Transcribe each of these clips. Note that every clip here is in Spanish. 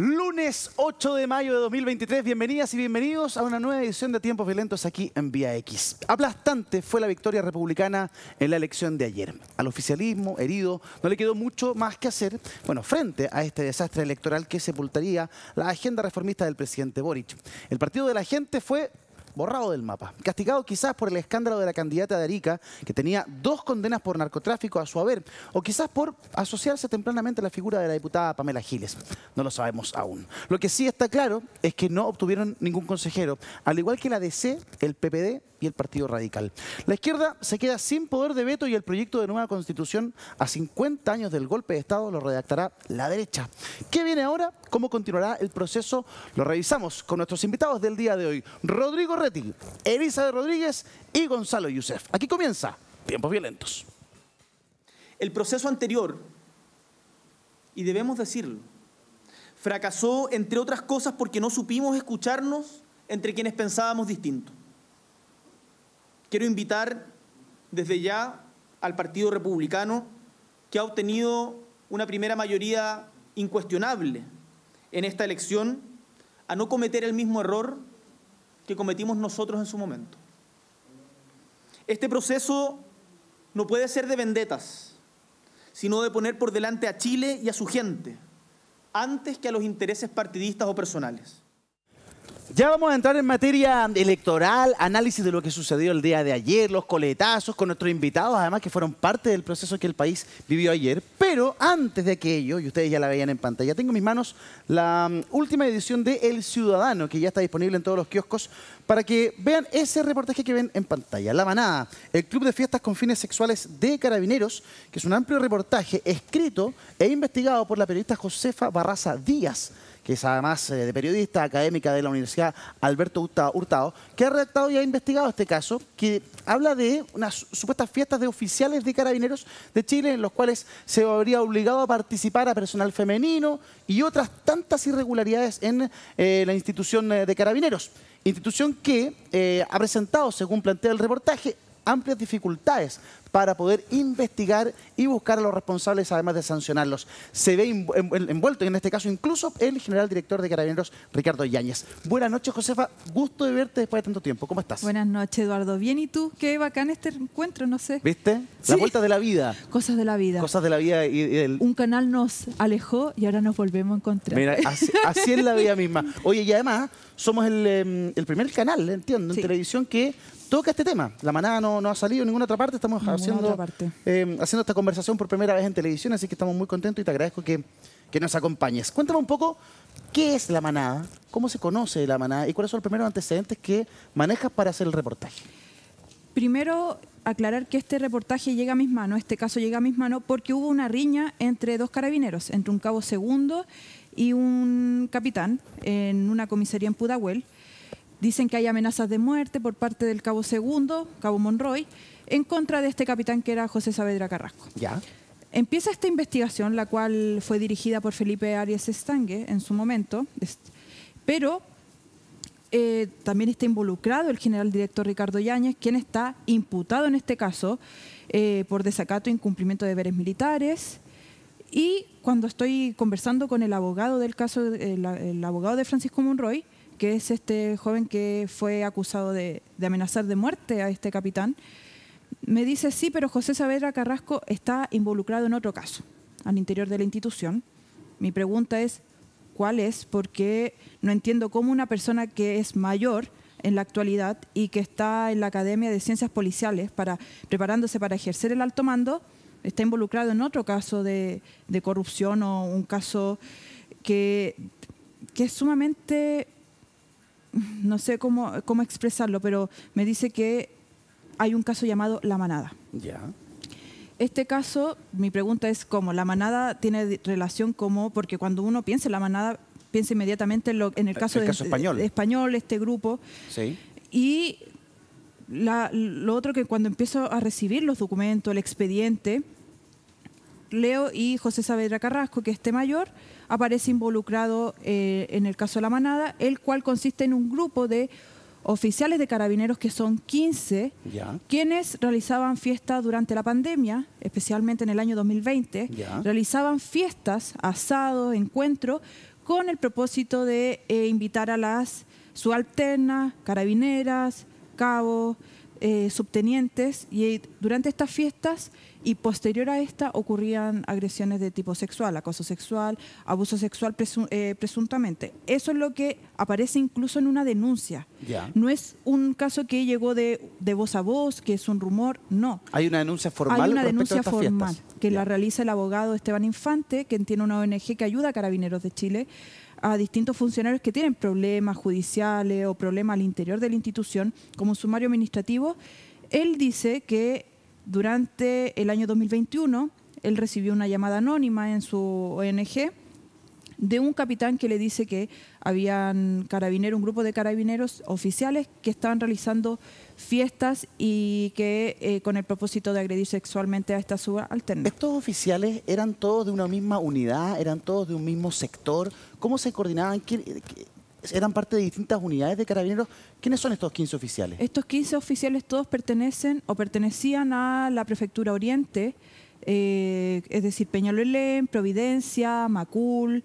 Lunes 8 de mayo de 2023, bienvenidas y bienvenidos a una nueva edición de Tiempos Violentos aquí en Vía X. Aplastante fue la victoria republicana en la elección de ayer. Al oficialismo herido no le quedó mucho más que hacer, bueno, frente a este desastre electoral que sepultaría la agenda reformista del presidente Boric. El partido de la gente fue borrado del mapa. Castigado quizás por el escándalo de la candidata de Arica, que tenía dos condenas por narcotráfico a su haber, o quizás por asociarse tempranamente a la figura de la diputada Pamela Giles. No lo sabemos aún. Lo que sí está claro es que no obtuvieron ningún consejero, al igual que la DC, el PPD y el Partido Radical. La izquierda se queda sin poder de veto y el proyecto de nueva constitución a 50 años del golpe de Estado lo redactará la derecha. ¿Qué viene ahora? ¿Cómo continuará el proceso? Lo revisamos con nuestros invitados del día de hoy. Rodrigo Reti, de Rodríguez y Gonzalo Yusef. Aquí comienza Tiempos Violentos. El proceso anterior, y debemos decirlo, fracasó entre otras cosas porque no supimos escucharnos entre quienes pensábamos distinto. Quiero invitar desde ya al Partido Republicano, que ha obtenido una primera mayoría incuestionable en esta elección, a no cometer el mismo error que cometimos nosotros en su momento. Este proceso no puede ser de vendetas, sino de poner por delante a Chile y a su gente, antes que a los intereses partidistas o personales. Ya vamos a entrar en materia electoral, análisis de lo que sucedió el día de ayer, los coletazos con nuestros invitados, además que fueron parte del proceso que el país vivió ayer. Pero antes de aquello, y ustedes ya la veían en pantalla, tengo en mis manos la mm, última edición de El Ciudadano, que ya está disponible en todos los kioscos, para que vean ese reportaje que ven en pantalla. La Manada, el Club de Fiestas con Fines Sexuales de Carabineros, que es un amplio reportaje escrito e investigado por la periodista Josefa Barraza Díaz que es además eh, de periodista académica de la Universidad Alberto Hurtado, que ha redactado y ha investigado este caso, que habla de unas supuestas fiestas de oficiales de carabineros de Chile en los cuales se habría obligado a participar a personal femenino y otras tantas irregularidades en eh, la institución eh, de carabineros. Institución que ha presentado, según plantea el reportaje, amplias dificultades para poder investigar y buscar a los responsables, además de sancionarlos. Se ve envuelto, en este caso incluso el general director de Carabineros, Ricardo Yáñez. Buenas noches, Josefa. Gusto de verte después de tanto tiempo. ¿Cómo estás? Buenas noches, Eduardo. Bien, ¿y tú? Qué bacán este encuentro, no sé. ¿Viste? La vuelta de la vida. Cosas de la vida. Cosas de la vida. Y, el... Un canal nos alejó y ahora nos volvemos a encontrar. Mira, así, es la vida misma. Oye, y además somos el, em, primer canal, entiendo, en televisión que toca este tema. La manada no, ha salido en ninguna otra parte, estamos haciendo, eh, haciendo esta conversación por primera vez en televisión, así que estamos muy contentos y te agradezco que, que nos acompañes. Cuéntame un poco qué es la manada, cómo se conoce la manada y cuáles son los primeros antecedentes que manejas para hacer el reportaje. Primero, aclarar que este reportaje llega a mis manos, este caso llega a mis manos, porque hubo una riña entre dos carabineros, entre un cabo segundo y un capitán en una comisaría en Pudahuel. Dicen que hay amenazas de muerte por parte del cabo segundo, cabo Monroy, en contra de este capitán que era José Saavedra Carrasco. Ya. Empieza esta investigación, la cual fue dirigida por Felipe Arias Estangue en su momento, pero eh, también está involucrado el general director Ricardo Yáñez, quien está imputado en este caso eh, por desacato e incumplimiento de deberes militares. Y cuando estoy conversando con el abogado del caso, el abogado de Francisco Monroy, que es este joven que fue acusado de, amenazar de muerte a este capitán, me dice, sí, pero José Saavedra Carrasco está involucrado en otro caso al interior de la institución. Mi pregunta es, ¿cuál es? Porque no entiendo cómo una persona que es mayor en la actualidad y que está en la Academia de Ciencias Policiales para, preparándose para ejercer el alto mando, está involucrado en otro caso de, corrupción o un caso que, que es sumamente no sé cómo, expresarlo, pero me dice que hay un caso llamado La Manada. Este caso, mi pregunta es cómo. La manada tiene relación como, porque cuando uno piensa en la manada, piensa inmediatamente en, el caso, el español. De español, este grupo. Sí. Y lo otro que cuando empiezo a recibir los documentos, el expediente, Leo y José Saavedra Carrasco, que este mayor, aparece involucrado eh, en el caso de la manada, el cual consiste en un grupo de oficiales de carabineros que son 15, quienes realizaban fiestas durante la pandemia, especialmente en el año 2020, realizaban fiestas, asados, encuentros, con el propósito de eh, invitar a las subalternas, carabineras, cabos, eh, subtenientes y eh, durante estas fiestas y posterior a esta ocurrían agresiones de tipo sexual, acoso sexual, abuso sexual eh, presuntamente. Eso es lo que aparece incluso en una denuncia. No es un caso que llegó de, voz a voz, que es un rumor, no. Hay una denuncia formal. Hay una denuncia formal que la realiza el abogado Esteban Infante, quien tiene una ONG que ayuda a carabineros de Chile a distintos funcionarios que tienen problemas judiciales o problemas al interior de la institución, como sumario administrativo, él dice que durante el año 2021 él recibió una llamada anónima en su ONG de un capitán que le dice que habían carabineros, un grupo de carabineros oficiales que estaban realizando fiestas y que eh, con el propósito de agredir sexualmente a esta subalterna. ¿Estos oficiales eran todos de una misma unidad? ¿Eran todos de un mismo sector? ¿Cómo se coordinaban? eran parte de distintas unidades de carabineros. ¿Quiénes son estos 15 oficiales? Estos 15 oficiales todos pertenecen o pertenecían a la Prefectura Oriente, eh, es decir, Peñalolén, Providencia, Macul,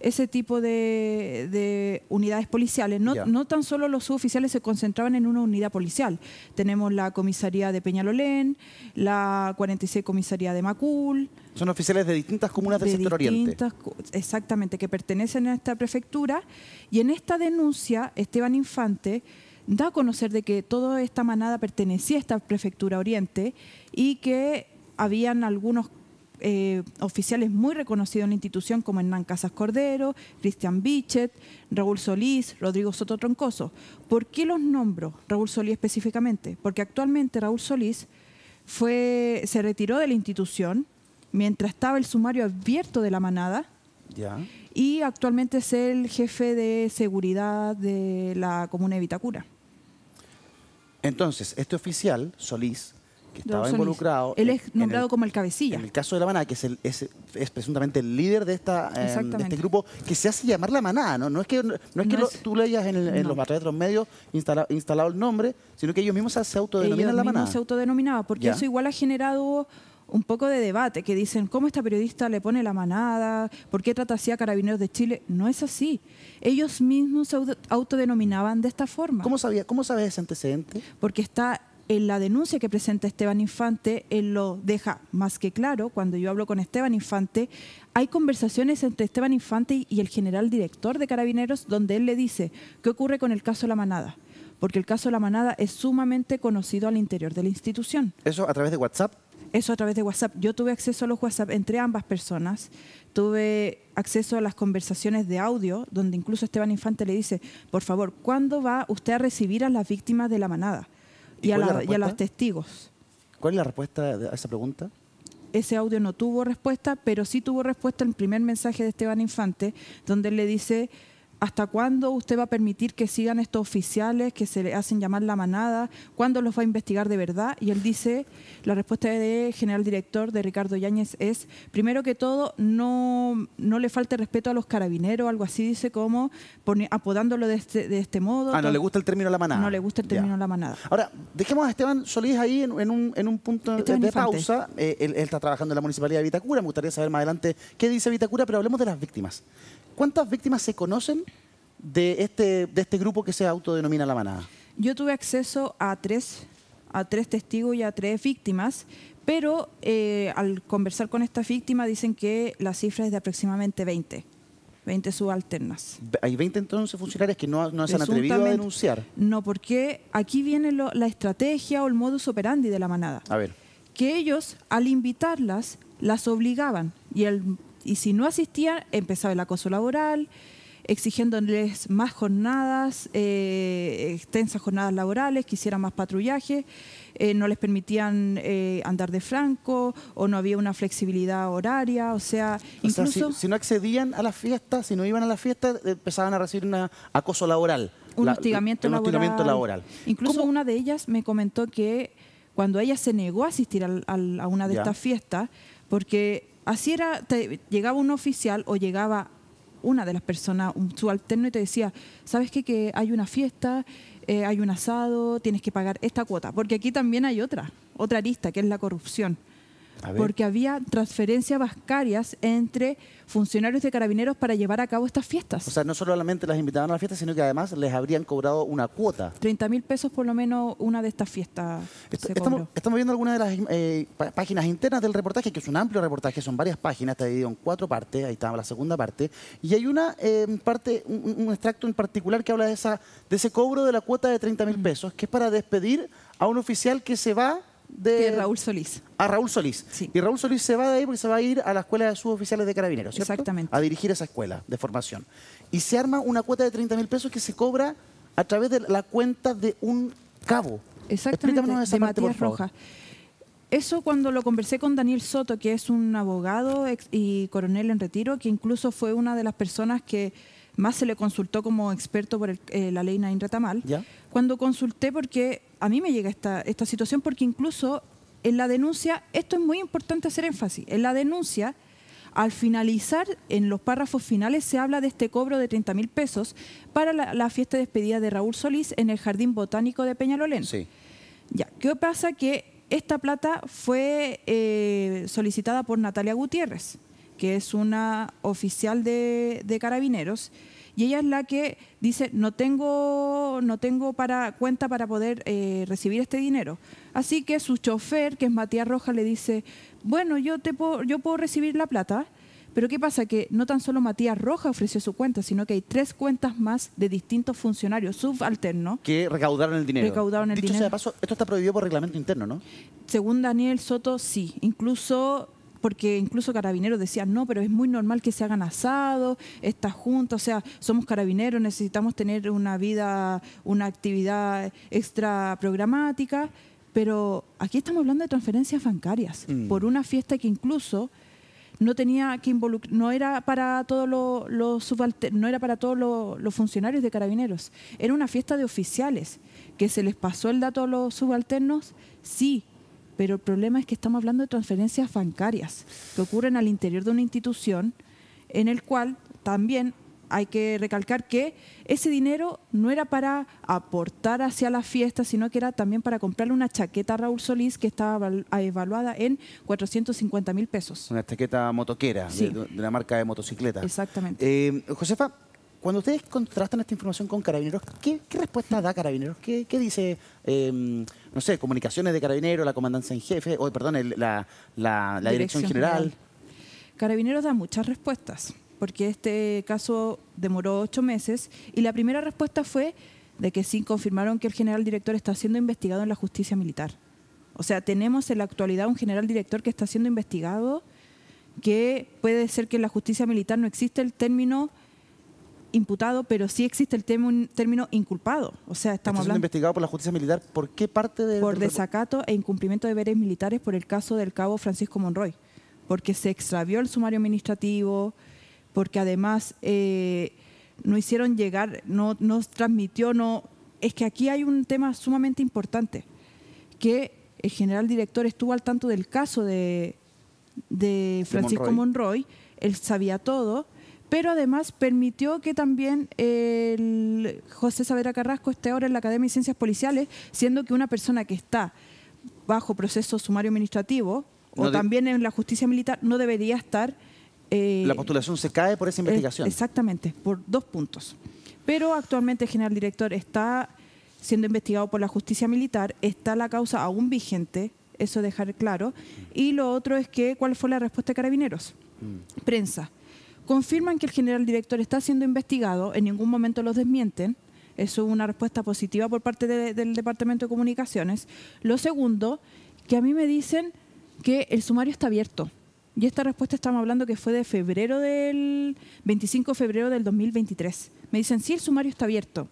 ese tipo de, unidades policiales. No, tan solo los suboficiales se concentraban en una unidad policial. Tenemos la comisaría de Peñalolén, la 46 comisaría de Macul. Son oficiales de distintas comunas del sector oriente. Exactamente, que pertenecen a esta prefectura. Y en esta denuncia, Esteban Infante da a conocer de que toda esta manada pertenecía a esta prefectura oriente y que habían algunos eh, oficiales muy reconocidos en la institución como Hernán Casas Cordero, Cristian Bichet, Raúl Solís, Rodrigo Soto Troncoso. ¿Por qué los nombro, Raúl Solís específicamente? Porque actualmente Raúl Solís fue, se retiró de la institución mientras estaba el sumario abierto de la manada. Y actualmente es el jefe de seguridad de la comuna de Vitacura. Entonces, este oficial, Solís, estaba involucrado. Él es nombrado como el cabecilla. En el caso de La Manada, que es, presuntamente el líder de, esta, em, este grupo, que se hace llamar La Manada, ¿no? No es que, tú leías en, los batallas de los medios instalado el nombre, sino que ellos mismos se autodenominan La Manada. se autodenominaban, porque eso igual ha generado un poco de debate, que dicen, ¿cómo esta periodista le pone la manada? ¿Por qué trata así a Carabineros de Chile? No es así. Ellos mismos se autodenominaban de esta forma. ¿Cómo, sabía, cómo sabes ese antecedente? Porque está en la denuncia que presenta Esteban Infante, él lo deja más que claro, cuando yo hablo con Esteban Infante, hay conversaciones entre Esteban Infante y el general director de Carabineros donde él le dice, ¿qué ocurre con el caso La Manada? Porque el caso La Manada es sumamente conocido al interior de la institución. ¿Eso a través de WhatsApp? Eso a través de WhatsApp. Yo tuve acceso a los WhatsApp entre ambas personas. Tuve acceso a las conversaciones de audio, donde incluso Esteban Infante le dice, por favor, ¿cuándo va usted a recibir a las víctimas de la manada? y, a, los testigos. ¿Cuál es la respuesta a esa pregunta? ese audio no tuvo respuesta, pero sí tuvo respuesta el primer mensaje de Esteban Infante, donde él le dice, ¿Hasta cuándo usted va a permitir que sigan estos oficiales que se le hacen llamar la manada? ¿Cuándo los va a investigar de verdad? Y él dice, la respuesta de general director de Ricardo Yáñez es, primero que todo, no, le falte respeto a los carabineros, algo así, dice como apodándolo de este, de este modo. Ah, no le gusta el término la manada. No le gusta el término la manada. Ahora, dejemos a Esteban Solís ahí en, un, punto este de pausa. Eh, él, está trabajando en la Municipalidad de Vitacura, me gustaría saber más adelante qué dice Vitacura, pero hablemos de las víctimas. ¿Cuántas víctimas se conocen de este, de este grupo que se autodenomina La Manada? Yo tuve acceso a tres, a tres testigos y a tres víctimas, pero eh, al conversar con esta víctima dicen que la cifra es de aproximadamente 20. 20 subalternas. Hay 20 entonces funcionarios que no, se han atrevido a denunciar. No, porque aquí viene la estrategia o el modus operandi de la manada. A ver. Que ellos, al invitarlas, las obligaban. Y el y si no asistían, empezaba el acoso laboral, exigiéndoles más jornadas, eh, extensas jornadas laborales, que hicieran más patrullaje, eh, no les permitían eh, andar de franco o no había una flexibilidad horaria, o sea, incluso... si, no accedían a las fiestas, si no iban a las fiestas, empezaban a recibir un acoso laboral. Un, hostigamiento, laboral. Incluso una de ellas me comentó que cuando ella se negó a asistir a una de estas fiestas, porque así era, llegaba un oficial o llegaba una de las personas, un subalterno, y te decía, ¿sabes qué? Que hay una fiesta, eh, hay un asado, tienes que pagar esta cuota, porque aquí también hay otra, otra lista, que es la corrupción porque había transferencias vascarias entre funcionarios de carabineros para llevar a cabo estas fiestas. O sea, no solamente las invitaban a las fiestas, sino que además les habrían cobrado una cuota. 30 mil pesos por lo menos una de estas fiestas. estamos, viendo algunas de las eh, páginas internas del reportaje, que es un amplio reportaje, son varias páginas, está dividido en cuatro partes, ahí está la segunda parte, y hay una em, parte, un, extracto en particular que habla de, esa, de ese cobro de la cuota de 30 mil mm. pesos, que es para despedir a un oficial que se va de, Raúl Solís. A ah, Raúl Solís. Y Raúl Solís se va de ahí porque se va a ir a la escuela de suboficiales de carabineros, ¿cierto? Exactamente. A dirigir esa escuela de formación. Y se arma una cuota de 30 mil pesos que se cobra a través de la cuenta de un cabo. Exactamente, esa Eso cuando lo conversé con Daniel Soto, que es un abogado y coronel en retiro, que incluso fue una de las personas que más se le consultó como experto por eh, la ley Nain Retamal, cuando consulté porque a mí me llega esta, esta situación, porque incluso en la denuncia, esto es muy importante hacer énfasis, en la denuncia, al finalizar, en los párrafos finales se habla de este cobro de 30 mil pesos para la, fiesta de despedida de Raúl Solís en el Jardín Botánico de Peñalolén. Ya, ¿qué pasa? Que esta plata fue eh, solicitada por Natalia Gutiérrez que es una oficial de, carabineros, y ella es la que dice no tengo no tengo para cuenta para poder eh, recibir este dinero así que su chofer que es Matías Rojas le dice bueno yo te puedo, yo puedo recibir la plata pero qué pasa que no tan solo Matías Rojas ofreció su cuenta sino que hay tres cuentas más de distintos funcionarios subalternos que recaudaron el dinero recaudaron el de paso esto está prohibido por reglamento interno no según Daniel Soto sí incluso porque incluso carabineros decían, no, pero es muy normal que se hagan asados, estas juntas, o sea, somos carabineros, necesitamos tener una vida, una actividad extra programática, pero aquí estamos hablando de transferencias bancarias mm. por una fiesta que incluso no tenía que involucrar, no era para todos los subalternos, no era para todos los funcionarios de carabineros, era una fiesta de oficiales, que se les pasó el dato a los subalternos, sí, pero el problema es que estamos hablando de transferencias bancarias que ocurren al interior de una institución en el cual también hay que recalcar que ese dinero no era para aportar hacia la fiesta, sino que era también para comprarle una chaqueta a Raúl Solís que estaba evaluada en 450 mil pesos. Una chaqueta motoquera, de, la marca de motocicleta. Exactamente. Eh, Josefa, cuando ustedes contrastan esta información con Carabineros, ¿qué, respuesta da Carabineros? ¿Qué, dice, em, no sé, comunicaciones de Carabineros, la comandancia en jefe, o perdón, la, dirección, general? general? Carabineros da muchas respuestas, porque este caso demoró ocho meses y la primera respuesta fue de que sí confirmaron que el general director está siendo investigado en la justicia militar. O sea, tenemos en la actualidad un general director que está siendo investigado, que puede ser que en la justicia militar no existe el término imputado, pero sí existe el término, término inculpado. O sea, estamos este hablando... investigado por la justicia militar. ¿Por qué parte de...? Por desacato e incumplimiento de deberes militares por el caso del cabo Francisco Monroy. Porque se extravió el sumario administrativo, porque además eh, no hicieron llegar, no, no transmitió, no... Es que aquí hay un tema sumamente importante, que el general director estuvo al tanto del caso de, Francisco Monroy, él sabía todo, pero además permitió que también el José Savera Carrasco esté ahora en la Academia de Ciencias Policiales, siendo que una persona que está bajo proceso sumario administrativo o también en la justicia militar no debería estar... Eh, la postulación se cae por esa investigación. exactamente, por dos puntos. Pero actualmente el general director está siendo investigado por la justicia militar, está la causa aún vigente, eso dejar claro. Y lo otro es que, ¿cuál fue la respuesta de carabineros? Mm. Prensa confirman que el general director está siendo investigado, en ningún momento los desmienten, eso es una respuesta positiva por parte del Departamento de Comunicaciones. Lo segundo, que a mí me dicen que el sumario está abierto. Y esta respuesta estamos hablando que fue de febrero del 25 de febrero del 2023. Me dicen, sí, el sumario está abierto.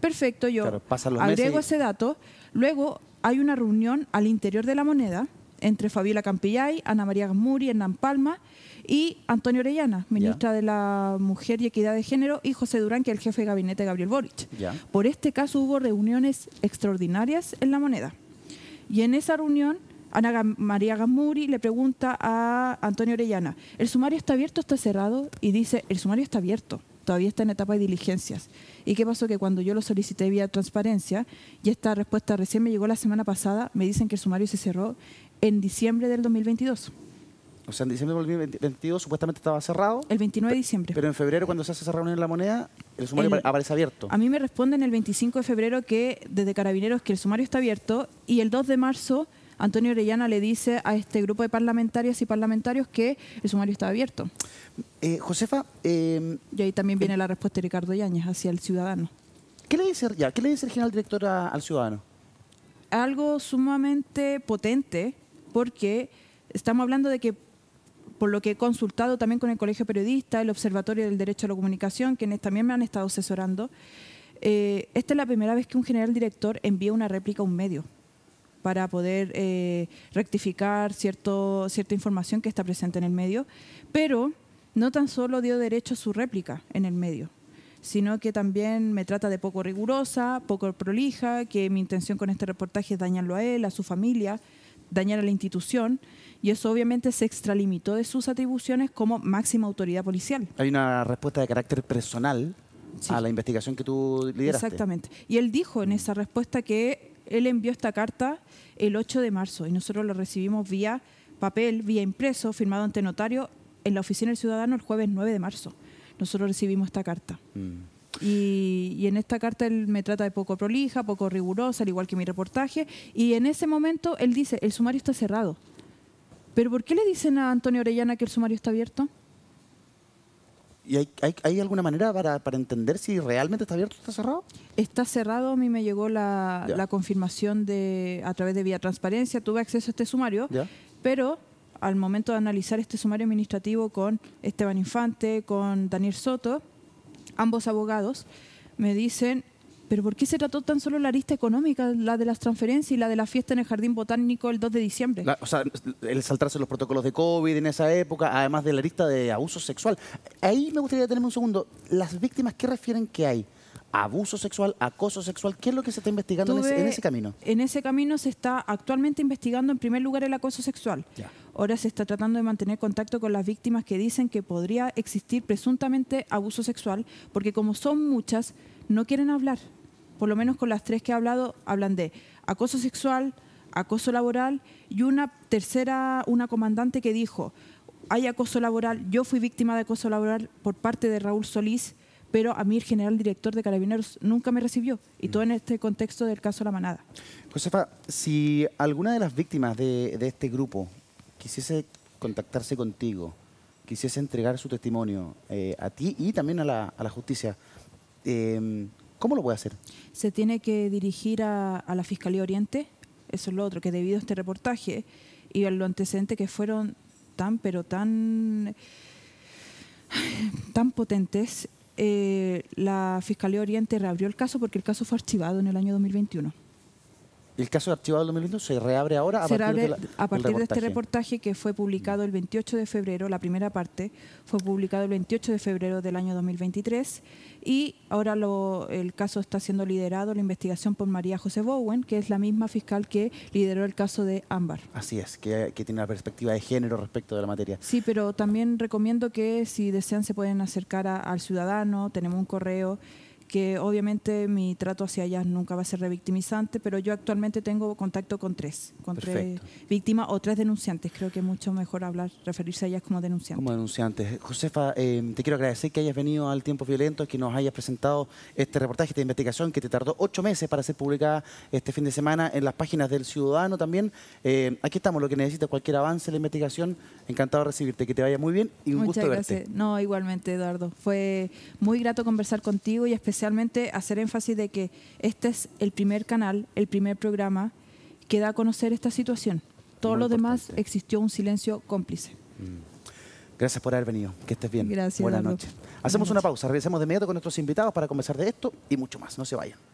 Perfecto, yo agrego ese dato. Luego hay una reunión al interior de la moneda entre Fabiola Campillay, Ana María Gasmuri, Hernán Palma y Antonio Orellana, ministra de la Mujer y Equidad de Género, y José Durán, que es el jefe de gabinete de Gabriel Boric. Por este caso hubo reuniones extraordinarias en La Moneda. Y en esa reunión, Ana María Gasmuri le pregunta a Antonio Orellana, ¿el sumario está abierto o está cerrado? Y dice, el sumario está abierto todavía está en etapa de diligencias. ¿Y qué pasó? Que cuando yo lo solicité vía transparencia, y esta respuesta recién me llegó la semana pasada, me dicen que el sumario se cerró en diciembre del 2022. O sea, en diciembre del 2022 supuestamente estaba cerrado. El 29 de diciembre. Pero en febrero, cuando se hace esa reunión en la moneda, el sumario aparece abierto. A mí me responden el 25 de febrero que desde Carabineros que el sumario está abierto y el 2 de marzo Antonio Orellana le dice a este grupo de parlamentarias y parlamentarios que el sumario está abierto. Eh, Josefa... Em, y ahí también eh, viene la respuesta de Ricardo Yáñez hacia el ciudadano. ¿Qué le dice, ya, ¿qué le dice el general director al ciudadano? Algo sumamente potente porque estamos hablando de que por lo que he consultado también con el Colegio Periodista, el Observatorio del Derecho a la Comunicación, quienes también me han estado asesorando, eh, esta es la primera vez que un general director envía una réplica a un medio para poder eh, rectificar cierta información que está presente en el medio, pero no tan solo dio derecho a su réplica en el medio, sino que también me trata de poco rigurosa, poco prolija, que mi intención con este reportaje es dañarlo a él, a su familia, dañar a la institución y eso obviamente se extralimitó de sus atribuciones como máxima autoridad policial. Hay una respuesta de carácter personal a la investigación que tú lideraste. Exactamente. Y él dijo en mm. esa respuesta que él envió esta carta el 8 de marzo y nosotros lo recibimos vía papel, vía impreso, firmado ante notario en la oficina del ciudadano el jueves 9 de marzo. Nosotros recibimos esta carta. Mm. Y, en esta carta él me trata de poco prolija, poco rigurosa, al igual que mi reportaje. Y en ese momento él dice, el sumario está cerrado. ¿Pero por qué le dicen a Antonio Orellana que el sumario está abierto? ¿Y hay, alguna manera para, entender si realmente está abierto o está cerrado? Está cerrado, a mí me llegó la, confirmación de, a través de vía transparencia, tuve acceso a este sumario, pero al momento de analizar este sumario administrativo con Esteban Infante, con Daniel Soto, ambos abogados, me dicen, pero ¿por qué se trató tan solo la lista económica, la de las transferencias y la de la fiesta en el Jardín Botánico el 2 de diciembre? o sea, el saltarse los protocolos de COVID en esa época, además de la lista de abuso sexual. Ahí me gustaría tenerme un segundo. ¿Las víctimas qué refieren que hay? abuso sexual, acoso sexual, ¿qué es lo que se está investigando en, ese, camino? En ese camino se está actualmente investigando en primer lugar el acoso sexual. Ahora se está tratando de mantener contacto con las víctimas que dicen que podría existir presuntamente abuso sexual, porque como son muchas, no quieren hablar. Por lo menos con las tres que he hablado, hablan de acoso sexual, acoso laboral y una tercera, una comandante que dijo, hay acoso laboral, yo fui víctima de acoso laboral por parte de Raúl Solís, pero a mí el general director de Carabineros nunca me recibió, y todo en este contexto del caso La Manada. Josefa, si alguna de las víctimas de, de este grupo quisiese contactarse contigo, quisiese entregar su testimonio eh, a ti y también a la, a la justicia, em, ¿cómo lo puede hacer? Se tiene que dirigir a, la Fiscalía Oriente, eso es lo otro, que debido a este reportaje y a lo antecedentes que fueron tan, pero tan, tan potentes, eh, la Fiscalía Oriente reabrió el caso porque el caso fue archivado en el año 2021 el caso de archivado del se reabre ahora a partir, de, a partir de este reportaje que fue publicado el 28 de febrero, la primera parte fue publicado el 28 de febrero del año 2023 y ahora el caso está siendo liderado, la investigación por María José Bowen, que es la misma fiscal que lideró el caso de Ámbar. Así es, que, tiene una perspectiva de género respecto de la materia. Sí, pero también recomiendo que si desean se pueden acercar al ciudadano, tenemos un correo que obviamente mi trato hacia ellas nunca va a ser revictimizante, pero yo actualmente tengo contacto con tres, con tres víctimas o tres denunciantes. Creo que es mucho mejor hablar, referirse a ellas como denunciantes. Como denunciantes. Josefa, eh, te quiero agradecer que hayas venido al Tiempo Violento, que nos hayas presentado este reportaje, esta investigación que te tardó ocho meses para ser publicada este fin de semana en las páginas del Ciudadano también. Eh, aquí estamos, lo que necesita cualquier avance en la investigación. Encantado de recibirte, que te vaya muy bien y un gusto gracias. verte. No, igualmente, Eduardo. Fue muy grato conversar contigo y especialmente especialmente hacer énfasis de que este es el primer canal, el primer programa que da a conocer esta situación. Todo lo demás existió un silencio cómplice. Mm. Gracias por haber venido. Que estés bien. Gracias. Buenas noches. Hacemos una pausa. Regresamos de inmediato con nuestros invitados para conversar de esto y mucho más. No se vayan.